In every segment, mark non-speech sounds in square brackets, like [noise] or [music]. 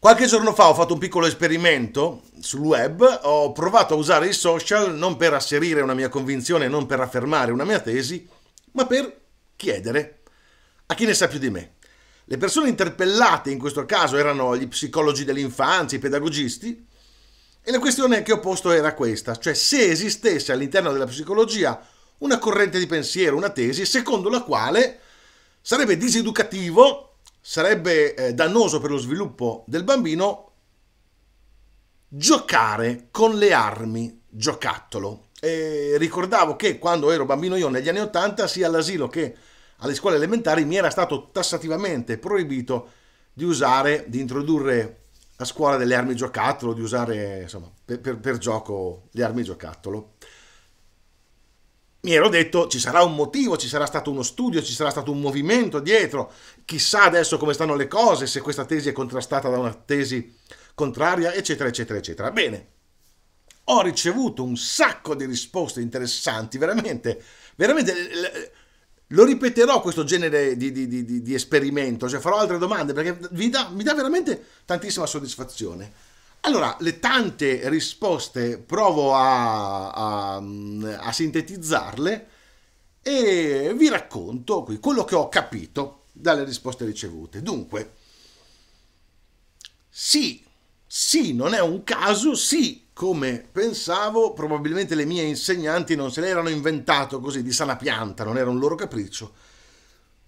Qualche giorno fa ho fatto un piccolo esperimento sul web, ho provato a usare i social non per asserire una mia convinzione, non per affermare una mia tesi, ma per chiedere a chi ne sa più di me. Le persone interpellate in questo caso erano gli psicologi dell'infanzia, i pedagogisti, e la questione che ho posto era questa, cioè se esistesse all'interno della psicologia una corrente di pensiero, una tesi, secondo la quale sarebbe diseducativo sarebbe eh, dannoso per lo sviluppo del bambino giocare con le armi giocattolo. E ricordavo che quando ero bambino io negli anni 80 sia all'asilo che alle scuole elementari mi era stato tassativamente proibito di usare, di introdurre a scuola delle armi giocattolo, di usare insomma per, per, per gioco le armi giocattolo mi ero detto ci sarà un motivo, ci sarà stato uno studio, ci sarà stato un movimento dietro, chissà adesso come stanno le cose, se questa tesi è contrastata da una tesi contraria, eccetera, eccetera, eccetera. Bene, ho ricevuto un sacco di risposte interessanti, veramente, veramente lo ripeterò questo genere di, di, di, di esperimento, cioè farò altre domande perché dà, mi dà veramente tantissima soddisfazione. Allora, le tante risposte provo a, a, mm, a sintetizzarle e vi racconto qui quello che ho capito dalle risposte ricevute. Dunque, sì, sì, non è un caso, sì, come pensavo, probabilmente le mie insegnanti non se l'erano inventato così di sana pianta, non era un loro capriccio.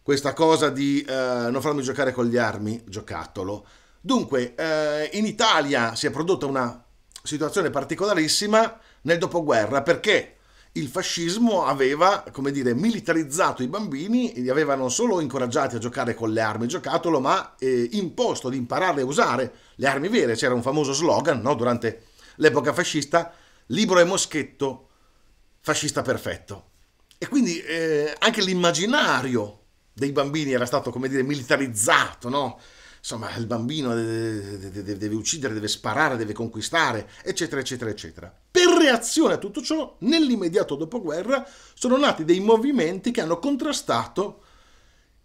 Questa cosa di eh, non farmi giocare con gli armi, giocattolo, Dunque, eh, in Italia si è prodotta una situazione particolarissima nel dopoguerra perché il fascismo aveva, come dire, militarizzato i bambini, li aveva non solo incoraggiati a giocare con le armi giocattolo, ma eh, imposto di imparare a usare le armi vere. C'era un famoso slogan no, durante l'epoca fascista, libro e moschetto, fascista perfetto. E quindi eh, anche l'immaginario dei bambini era stato, come dire, militarizzato, no? insomma, il bambino deve, deve uccidere, deve sparare, deve conquistare, eccetera, eccetera, eccetera. Per reazione a tutto ciò, nell'immediato dopoguerra sono nati dei movimenti che hanno contrastato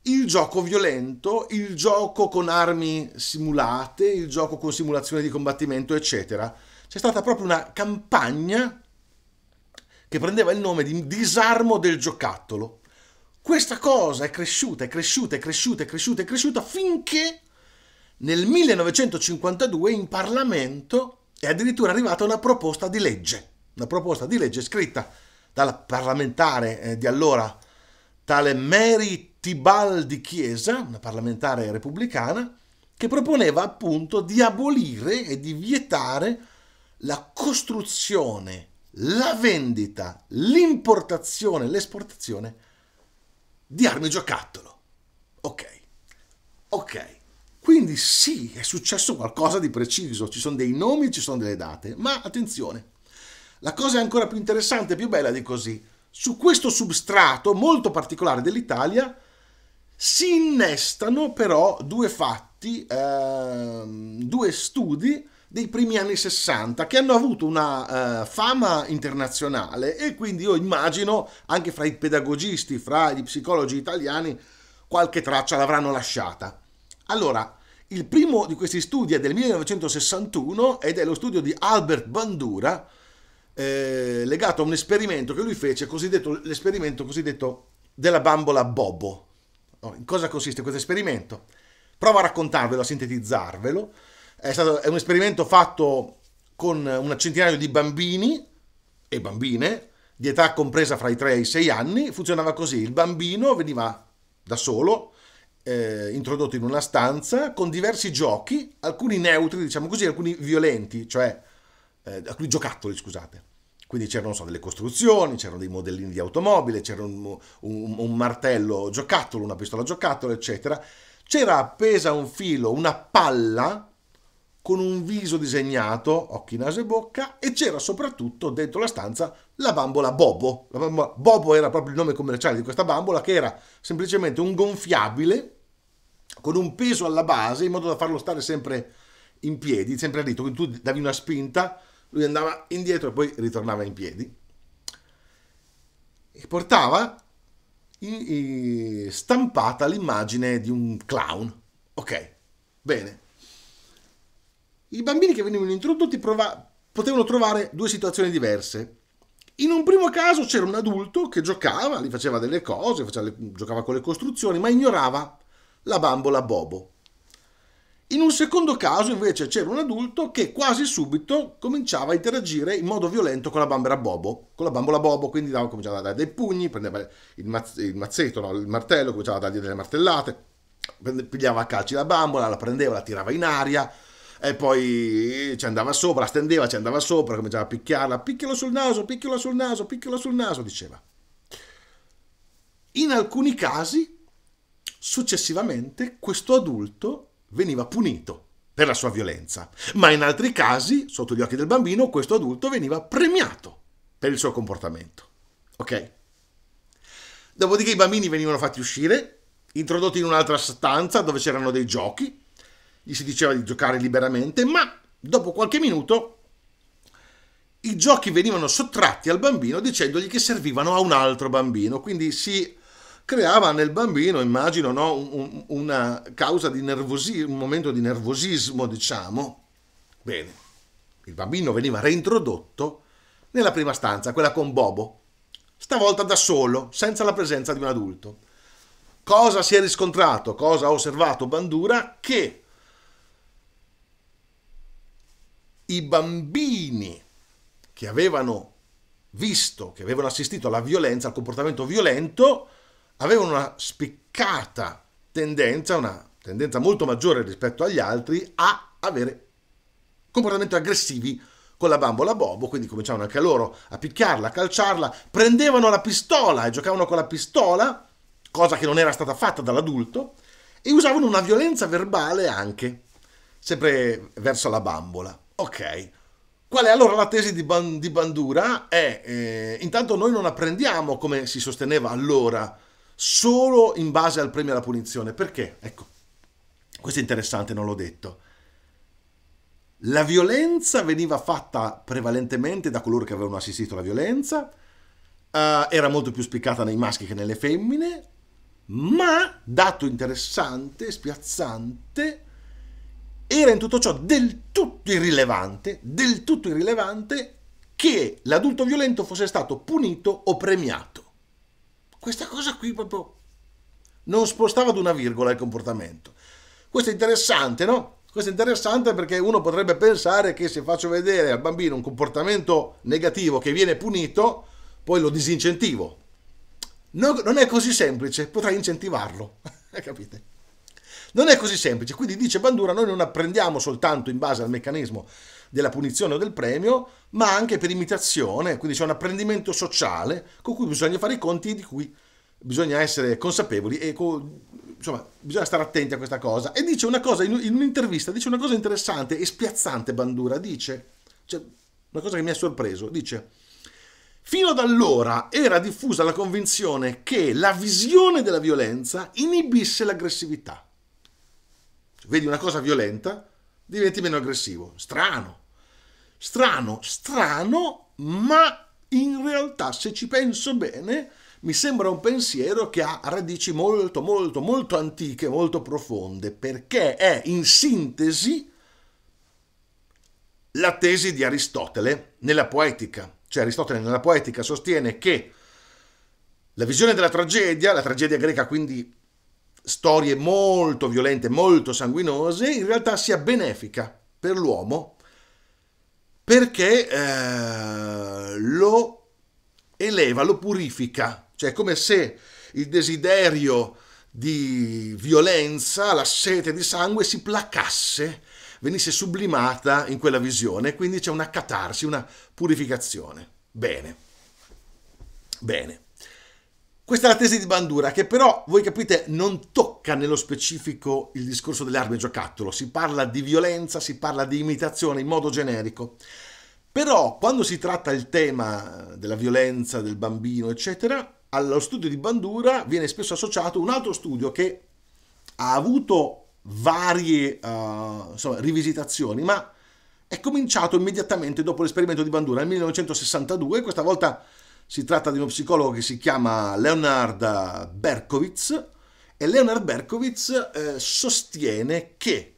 il gioco violento, il gioco con armi simulate, il gioco con simulazione di combattimento, eccetera. C'è stata proprio una campagna che prendeva il nome di disarmo del giocattolo. Questa cosa è cresciuta, è cresciuta, è cresciuta, è cresciuta, è cresciuta finché nel 1952 in Parlamento è addirittura arrivata una proposta di legge, una proposta di legge scritta dal parlamentare eh, di allora, tale Mary Tibaldi Chiesa, una parlamentare repubblicana, che proponeva appunto di abolire e di vietare la costruzione, la vendita, l'importazione, l'esportazione di armi giocattolo. Ok, ok. Quindi sì, è successo qualcosa di preciso, ci sono dei nomi, ci sono delle date, ma attenzione, la cosa è ancora più interessante e più bella di così. Su questo substrato molto particolare dell'Italia si innestano però due fatti, ehm, due studi dei primi anni 60 che hanno avuto una eh, fama internazionale e quindi io immagino anche fra i pedagogisti, fra gli psicologi italiani, qualche traccia l'avranno lasciata. Allora, il primo di questi studi è del 1961 ed è lo studio di Albert Bandura eh, legato a un esperimento che lui fece, cosiddetto, l'esperimento cosiddetto della bambola Bobo. In cosa consiste questo esperimento? Provo a raccontarvelo, a sintetizzarvelo. È, stato, è un esperimento fatto con un centinaio di bambini e bambine di età compresa fra i 3 e i 6 anni. Funzionava così, il bambino veniva da solo eh, introdotto in una stanza con diversi giochi, alcuni neutri, diciamo così, alcuni violenti, cioè eh, alcuni giocattoli, scusate. Quindi c'erano so, delle costruzioni, c'erano dei modellini di automobile, c'era un, un, un martello giocattolo, una pistola giocattolo, eccetera. C'era appesa a un filo una palla con un viso disegnato, occhi, naso e bocca, e c'era soprattutto dentro la stanza la bambola Bobo. La bambola Bobo era proprio il nome commerciale di questa bambola, che era semplicemente un gonfiabile con un peso alla base in modo da farlo stare sempre in piedi, sempre a dritto, quindi tu davi una spinta, lui andava indietro e poi ritornava in piedi e portava in, in, stampata l'immagine di un clown. Ok, bene. I bambini che venivano introdotti prova- potevano trovare due situazioni diverse. In un primo caso c'era un adulto che giocava, gli faceva delle cose, faceva le, giocava con le costruzioni, ma ignorava la bambola Bobo. In un secondo caso invece c'era un adulto che quasi subito cominciava a interagire in modo violento con la bambola Bobo, con la bambola Bobo, quindi cominciava a dare dei pugni, prendeva il, mazz- il mazzetto, no, il martello, cominciava a dargli delle martellate, pigliava a calci la bambola, la prendeva, la tirava in aria e poi ci andava sopra, la stendeva, ci andava sopra, cominciava a picchiarla, picchialo sul naso, picchialo sul naso, picchialo sul naso, diceva. In alcuni casi Successivamente questo adulto veniva punito per la sua violenza, ma in altri casi, sotto gli occhi del bambino, questo adulto veniva premiato per il suo comportamento. Ok? Dopodiché i bambini venivano fatti uscire, introdotti in un'altra stanza dove c'erano dei giochi, gli si diceva di giocare liberamente, ma dopo qualche minuto i giochi venivano sottratti al bambino dicendogli che servivano a un altro bambino, quindi si creava nel bambino, immagino, no, una causa di nervosismo, un momento di nervosismo, diciamo. Bene, il bambino veniva reintrodotto nella prima stanza, quella con Bobo, stavolta da solo, senza la presenza di un adulto. Cosa si è riscontrato, cosa ha osservato Bandura? Che i bambini che avevano visto, che avevano assistito alla violenza, al comportamento violento, avevano una spiccata tendenza, una tendenza molto maggiore rispetto agli altri, a avere comportamenti aggressivi con la bambola Bobo, quindi cominciavano anche loro a picchiarla, a calciarla, prendevano la pistola e giocavano con la pistola, cosa che non era stata fatta dall'adulto, e usavano una violenza verbale anche, sempre verso la bambola. Ok, Qual è allora la tesi di, Bandura? È eh, intanto noi non apprendiamo come si sosteneva allora solo in base al premio e alla punizione. Perché? Ecco, questo è interessante, non l'ho detto. La violenza veniva fatta prevalentemente da coloro che avevano assistito alla violenza, uh, era molto più spiccata nei maschi che nelle femmine, ma, dato interessante, spiazzante, era in tutto ciò del tutto irrilevante, del tutto irrilevante che l'adulto violento fosse stato punito o premiato. Questa cosa qui proprio non spostava ad una virgola il comportamento. Questo è interessante, no? Questo è interessante perché uno potrebbe pensare che se faccio vedere al bambino un comportamento negativo che viene punito, poi lo disincentivo. No, non è così semplice, potrei incentivarlo, [laughs] capite? Non è così semplice, quindi dice Bandura, noi non apprendiamo soltanto in base al meccanismo della punizione o del premio, ma anche per imitazione, quindi c'è un apprendimento sociale con cui bisogna fare i conti e di cui bisogna essere consapevoli e insomma, bisogna stare attenti a questa cosa. E dice una cosa, in, un'intervista, dice una cosa interessante e spiazzante Bandura, dice, cioè, una cosa che mi ha sorpreso, dice, fino ad allora era diffusa la convinzione che la visione della violenza inibisse l'aggressività. vedi una cosa violenta, diventi meno aggressivo. Strano. Strano, strano, ma in realtà se ci penso bene mi sembra un pensiero che ha radici molto, molto, molto antiche, molto profonde, perché è in sintesi la tesi di Aristotele nella poetica. Cioè Aristotele nella poetica sostiene che la visione della tragedia, la tragedia greca quindi storie molto violente, molto sanguinose, in realtà sia benefica per l'uomo perché eh, lo eleva, lo purifica, cioè come se il desiderio di violenza, la sete di sangue si placasse, venisse sublimata in quella visione, quindi c'è una catarsi, una purificazione. Bene, bene. Questa è la tesi di Bandura che però, voi capite, non tocca tocca nello specifico il discorso delle armi giocattolo, si parla di violenza, si parla di imitazione in modo generico. Però quando si tratta il tema della violenza del bambino, eccetera, allo studio di Bandura viene spesso associato un altro studio che ha avuto varie uh, insomma, rivisitazioni, ma è cominciato immediatamente dopo l'esperimento di Bandura nel 1962, questa volta si tratta di uno psicologo che si chiama Leonard Berkowitz e Leonard Berkowitz eh, sostiene che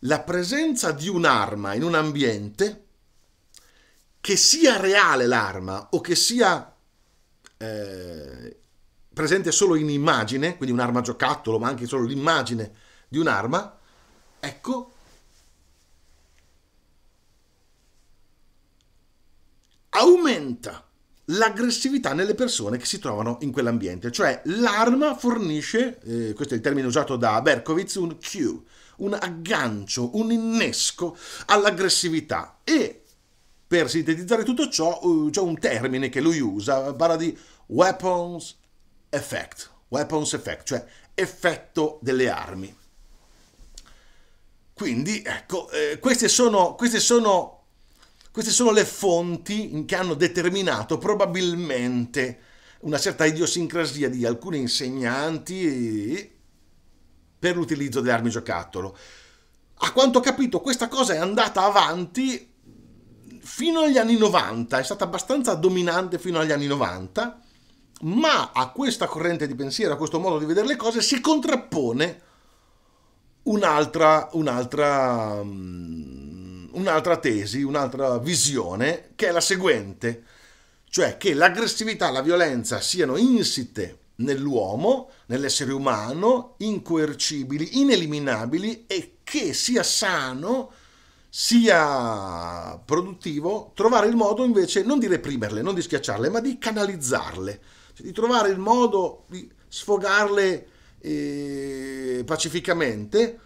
la presenza di un'arma in un ambiente, che sia reale l'arma o che sia eh, presente solo in immagine, quindi un'arma giocattolo, ma anche solo l'immagine di un'arma, ecco, aumenta l'aggressività nelle persone che si trovano in quell'ambiente. Cioè l'arma fornisce, eh, questo è il termine usato da Berkowitz, un cue, un aggancio, un innesco all'aggressività. E per sintetizzare tutto ciò uh, c'è un termine che lui usa, parla di weapons effect, weapons effect, cioè effetto delle armi. Quindi, ecco, eh, queste sono, queste sono queste sono le fonti che hanno determinato probabilmente una certa idiosincrasia di alcuni insegnanti per l'utilizzo delle armi giocattolo. A quanto ho capito questa cosa è andata avanti fino agli anni 90, è stata abbastanza dominante fino agli anni 90, ma a questa corrente di pensiero, a questo modo di vedere le cose, si contrappone un'altra, un'altra mm, un'altra tesi, un'altra visione che è la seguente, cioè che l'aggressività e la violenza siano insite nell'uomo, nell'essere umano, incoercibili, ineliminabili e che sia sano, sia produttivo trovare il modo invece non di reprimerle, non di schiacciarle, ma di canalizzarle, cioè di trovare il modo di sfogarle eh, pacificamente,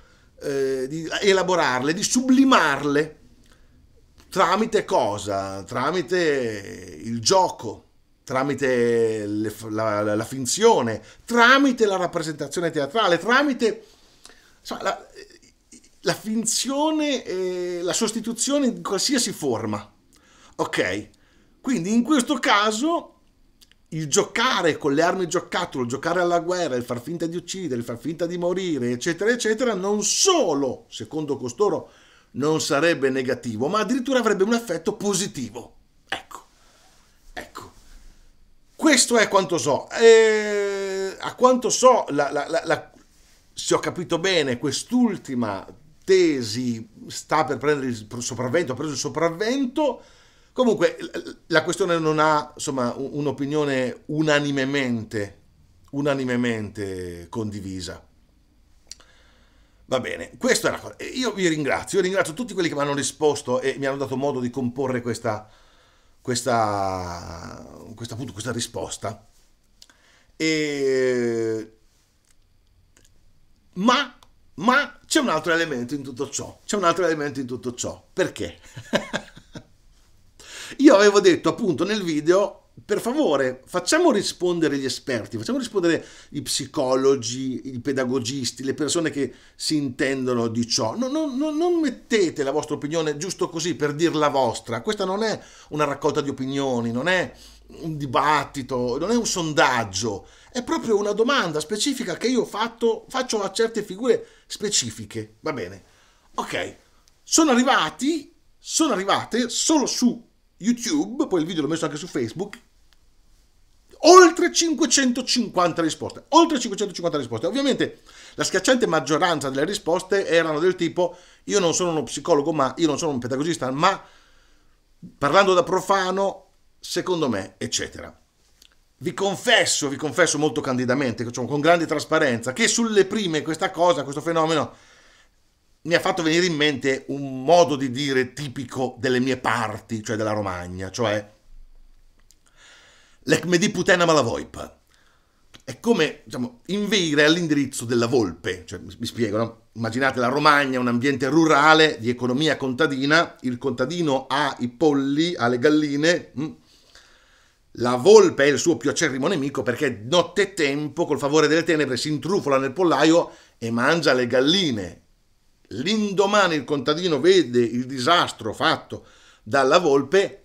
eh, di elaborarle, di sublimarle Tramite cosa? Tramite il gioco, tramite le, la, la, finzione, tramite la rappresentazione teatrale, tramite insomma, la, la, finzione e la sostituzione in qualsiasi forma. Ok? Quindi in questo caso il giocare con le armi giocattolo, il giocare alla guerra, il far finta di uccidere, il far finta di morire, eccetera, eccetera, non solo, secondo costoro, non sarebbe negativo, ma addirittura avrebbe un effetto positivo. Ecco, ecco. Questo è quanto so. E a quanto so, la, la, la, se ho capito bene, quest'ultima tesi sta per prendere il sopravvento, ha preso il sopravvento. Comunque la questione non ha insomma, un'opinione unanimemente, unanimemente condivisa. Va bene, questa è la cosa. Io vi ringrazio, io ringrazio tutti quelli che mi hanno risposto e mi hanno dato modo di comporre questa, questa, questa, appunto, questa risposta. E... Ma, ma c'è un altro elemento in tutto ciò. C'è un altro elemento in tutto ciò. Perché? [laughs] io avevo detto appunto nel video per favore, facciamo rispondere gli esperti, facciamo rispondere i psicologi, i pedagogisti, le persone che si intendono di ciò. Non, non, non, mettete la vostra opinione giusto così per dir la vostra. Questa non è una raccolta di opinioni, non è un dibattito, non è un sondaggio, è proprio una domanda specifica che io fatto, faccio a certe figure specifiche. Va bene. Ok, sono arrivati, sono arrivate solo su YouTube, poi il video l'ho messo anche su Facebook, oltre 550 risposte. Oltre 550 risposte. Ovviamente la schiacciante maggioranza delle risposte erano del tipo io non sono uno psicologo, ma io non sono un pedagogista, ma parlando da profano, secondo me, eccetera. Vi confesso, vi confesso molto candidamente, cioè con grande trasparenza, che sulle prime questa cosa, questo fenomeno, mi ha fatto venire in mente un modo di dire tipico delle mie parti, cioè della Romagna, cioè l'Ecmedi Putena Malavoipa. È come diciamo, inveire all'indirizzo della volpe, cioè, mi spiego, no? immaginate la Romagna, un ambiente rurale di economia contadina, il contadino ha i polli, ha le galline, mm. la volpe è il suo più acerrimo nemico perché nottetempo, col favore delle tenebre, si intrufola nel pollaio e mangia le galline. L'indomani il contadino vede il disastro fatto dalla volpe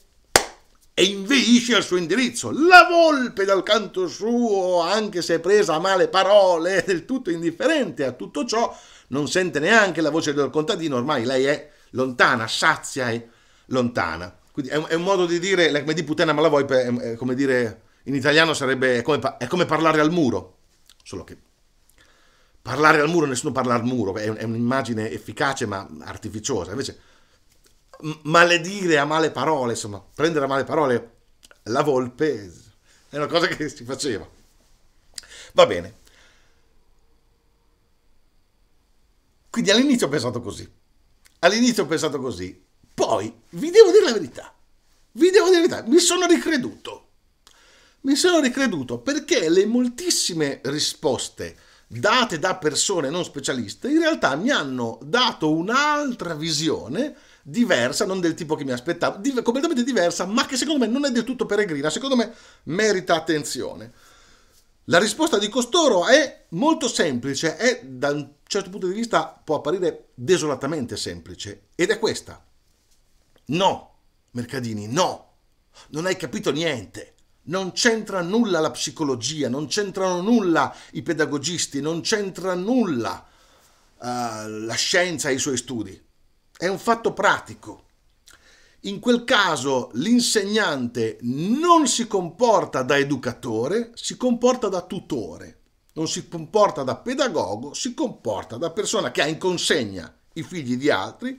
e inveisce al suo indirizzo. La volpe dal canto suo, anche se presa a male parole, è [laughs] del tutto indifferente a tutto ciò, non sente neanche la voce del contadino, ormai lei è lontana, sazia e lontana. Quindi è un, è un modo di dire, come di putena ma la volpe, è, è come dire, in italiano sarebbe, è come, è come parlare al muro, solo che parlare al muro, nessuno parla al muro, è un'immagine efficace ma artificiosa. Invece maledire a male parole, insomma, prendere a male parole la volpe è una cosa che si faceva. Va bene. Quindi all'inizio ho pensato così. All'inizio ho pensato così. Poi vi devo dire la verità. Vi devo dire la verità. Mi sono ricreduto. Mi sono ricreduto perché le moltissime risposte date da persone non specialiste, in realtà mi hanno dato un'altra visione diversa, non del tipo che mi aspettavo, di, completamente diversa, ma che secondo me non è del tutto peregrina, secondo me merita attenzione. La risposta di costoro è molto semplice, è da un certo punto di vista può apparire desolatamente semplice, ed è questa. No, Mercadini, no, non hai capito niente. Non c'entra nulla la psicologia, non c'entrano nulla i pedagogisti, non c'entra nulla uh, la scienza e i suoi studi. È un fatto pratico. In quel caso l'insegnante non si comporta da educatore, si comporta da tutore, non si comporta da pedagogo, si comporta da persona che ha in consegna i figli di altri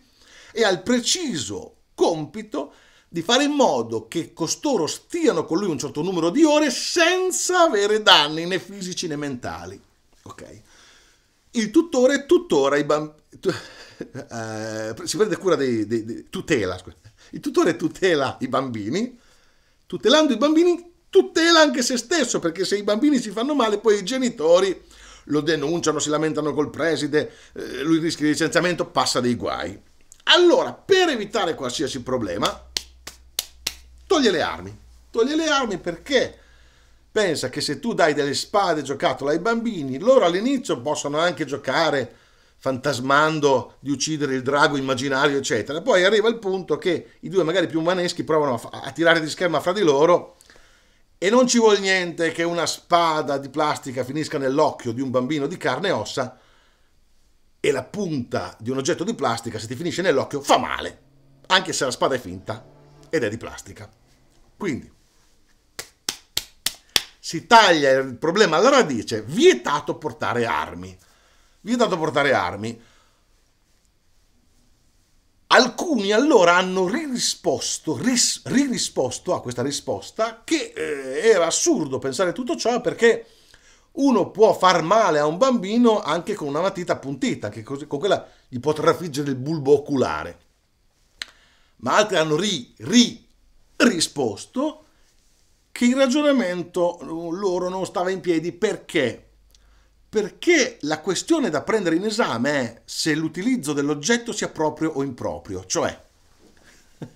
e ha il preciso compito di di fare in modo che costoro stiano con lui un certo numero di ore senza avere danni né fisici né mentali. Ok? Il tutore tuttora i bambini. [laughs] Eh, si prende cura dei, dei, dei tutela, Il tutore tutela i bambini, tutelando i bambini tutela anche se stesso, perché se i bambini si fanno male poi i genitori lo denunciano, si lamentano col preside, eh, lui rischia di licenziamento, passa dei guai. Allora, per evitare qualsiasi problema, toglie le armi. Toglie le armi perché pensa che se tu dai delle spade giocattolo ai bambini, loro all'inizio possono anche giocare fantasmando di uccidere il drago immaginario, eccetera. Poi arriva il punto che i due magari più umaneschi provano a, a tirare di scherma fra di loro e non ci vuole niente che una spada di plastica finisca nell'occhio di un bambino di carne e ossa e la punta di un oggetto di plastica, se ti finisce nell'occhio, fa male, anche se la spada è finta ed è di plastica. Quindi si taglia il problema alla radice, vietato portare armi. Vietato portare armi. Alcuni allora hanno risposto, ris, ririsposto a questa risposta che eh, era assurdo pensare tutto ciò perché uno può far male a un bambino anche con una matita appuntita, che così, con quella gli può trafiggere il bulbo oculare. Ma altri hanno ri, ri risposto che il ragionamento uh, loro non stava in piedi perché? Perché la questione da prendere in esame è se l'utilizzo dell'oggetto sia proprio o improprio, cioè [laughs]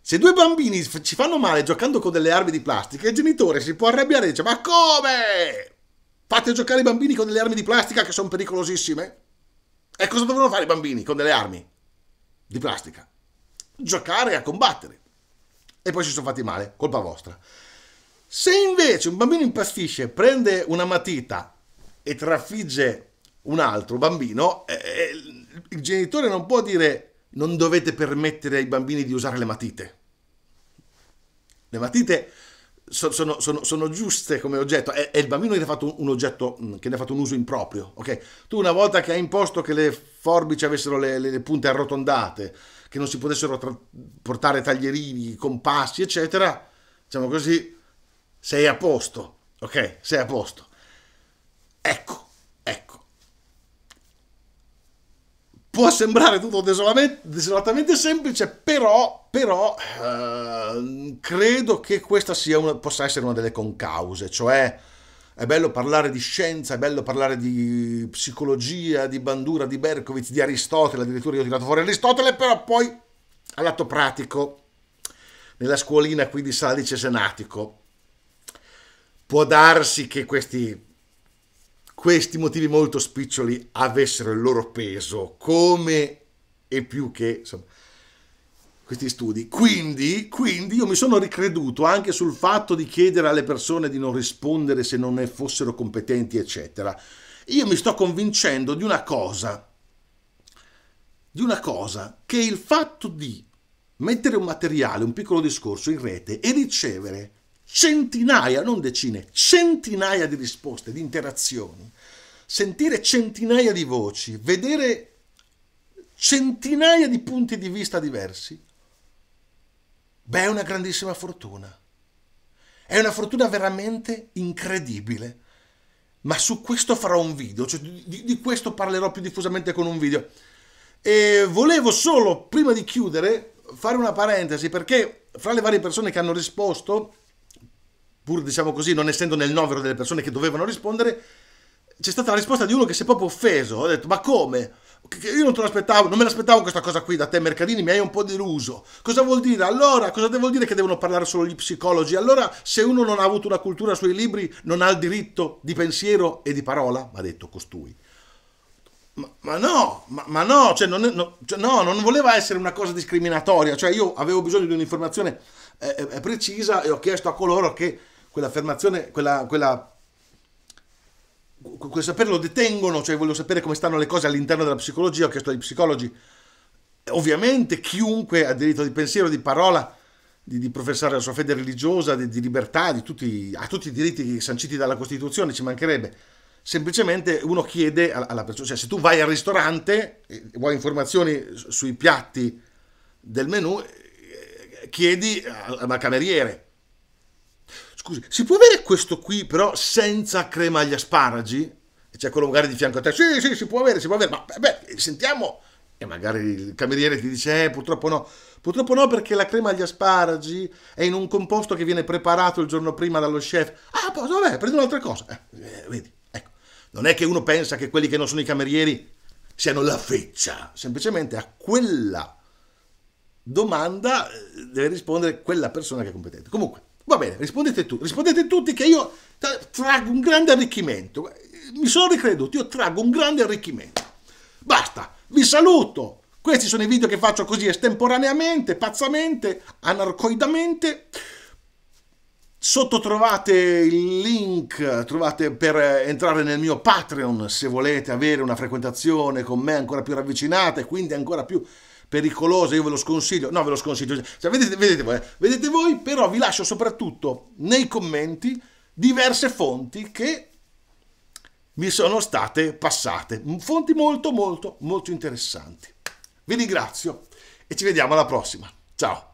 se due bambini ci fanno male giocando con delle armi di plastica, il genitore si può arrabbiare e dice ma come? Fate giocare i bambini con delle armi di plastica che sono pericolosissime? E cosa devono fare i bambini con delle armi di plastica? giocare a combattere. E poi si sono fatti male, colpa vostra. Se invece un bambino impastisce, prende una matita e trafigge un altro bambino, eh, eh, il genitore non può dire non dovete permettere ai bambini di usare le matite. Le matite sono, sono, sono, sono giuste come oggetto, e, è il bambino che ha fatto un, oggetto, mm, che ne ha fatto un uso improprio. Okay? Tu una volta che hai imposto che le forbici avessero le, le, le punte arrotondate, che non si potessero tra- portare taglierini, compassi, eccetera, diciamo così, sei a posto, ok? Sei a posto. Ecco, ecco. Può sembrare tutto desolatamente semplice, però, però eh, credo che questa una, possa essere una delle concause, cioè è bello parlare di scienza, è bello parlare di psicologia, di Bandura, di Berkowitz, di Aristotele, addirittura io ho tirato fuori Aristotele, però poi all'atto pratico, nella scuolina qui di Salice Senatico, può darsi che questi, questi motivi molto spiccioli avessero il loro peso, come e più che... Insomma, questi studi. Quindi, quindi, io mi sono ricreduto anche sul fatto di chiedere alle persone di non rispondere se non ne fossero competenti, eccetera. Io mi sto convincendo di una cosa, di una cosa, che il fatto di mettere un materiale, un piccolo discorso in rete e ricevere centinaia, non decine, centinaia di risposte, di interazioni, sentire centinaia di voci, vedere centinaia di punti di vista diversi, Beh, è una grandissima fortuna. È una fortuna veramente incredibile. Ma su questo farò un video, cioè di, di questo parlerò più diffusamente con un video. E volevo solo, prima di chiudere, fare una parentesi perché fra le varie persone che hanno risposto, pur diciamo così, non essendo nel novero delle persone che dovevano rispondere, c'è stata la risposta di uno che si è proprio offeso. Ho detto: Ma come? io non te l'aspettavo, non me l'aspettavo questa cosa qui da te, Mercadini, mi hai un po' deluso. Cosa vuol dire? Allora, cosa vuol dire che devono parlare solo gli psicologi? Allora, se uno non ha avuto una cultura sui libri, non ha il diritto di pensiero e di parola, Mi ha detto costui. Ma, ma no, ma, ma no, cioè non no, cioè no, non voleva essere una cosa discriminatoria, cioè io avevo bisogno di un'informazione eh, eh precisa e ho chiesto a coloro che quell'affermazione, quella, quella quel sapere lo detengono, cioè voglio sapere come stanno le cose all'interno della psicologia, ho chiesto agli psicologi. Ovviamente chiunque ha diritto di pensiero, di parola, di, di professare la sua fede religiosa, di, di libertà, di tutti, ha tutti i diritti sanciti dalla Costituzione, ci mancherebbe. Semplicemente uno chiede alla, persona, cioè se tu vai al ristorante e vuoi informazioni sui piatti del menù, eh, chiedi al cameriere, scusi, si può avere questo qui però senza crema agli asparagi? E c'è quello magari di fianco a te, sì, sì, si può avere, si può avere, ma beh, sentiamo. E magari il cameriere ti dice, eh, purtroppo no. Purtroppo no perché la crema agli asparagi è in un composto che viene preparato il giorno prima dallo chef. Ah, poi vabbè, prendi un'altra cosa. Eh, eh, vedi, ecco. Non è che uno pensa che quelli che non sono i camerieri siano la feccia. Semplicemente a quella domanda eh, deve rispondere quella persona che è competente. Comunque, Va bene, rispondete, tu, rispondete tutti che io traggo un grande arricchimento. Mi sono ricreduto, io traggo un grande arricchimento. Basta, vi saluto. Questi sono i video che faccio così estemporaneamente, pazzamente, anarcoidamente. Sotto trovate il link trovate per entrare nel mio Patreon se volete avere una frequentazione con me ancora più ravvicinata e quindi ancora più pericoloso, io ve lo sconsiglio, no ve lo sconsiglio, cioè, vedete, vedete, voi, eh. vedete voi, però vi lascio soprattutto nei commenti diverse fonti che mi sono state passate, fonti molto molto molto interessanti. Vi ringrazio e ci vediamo alla prossima, ciao!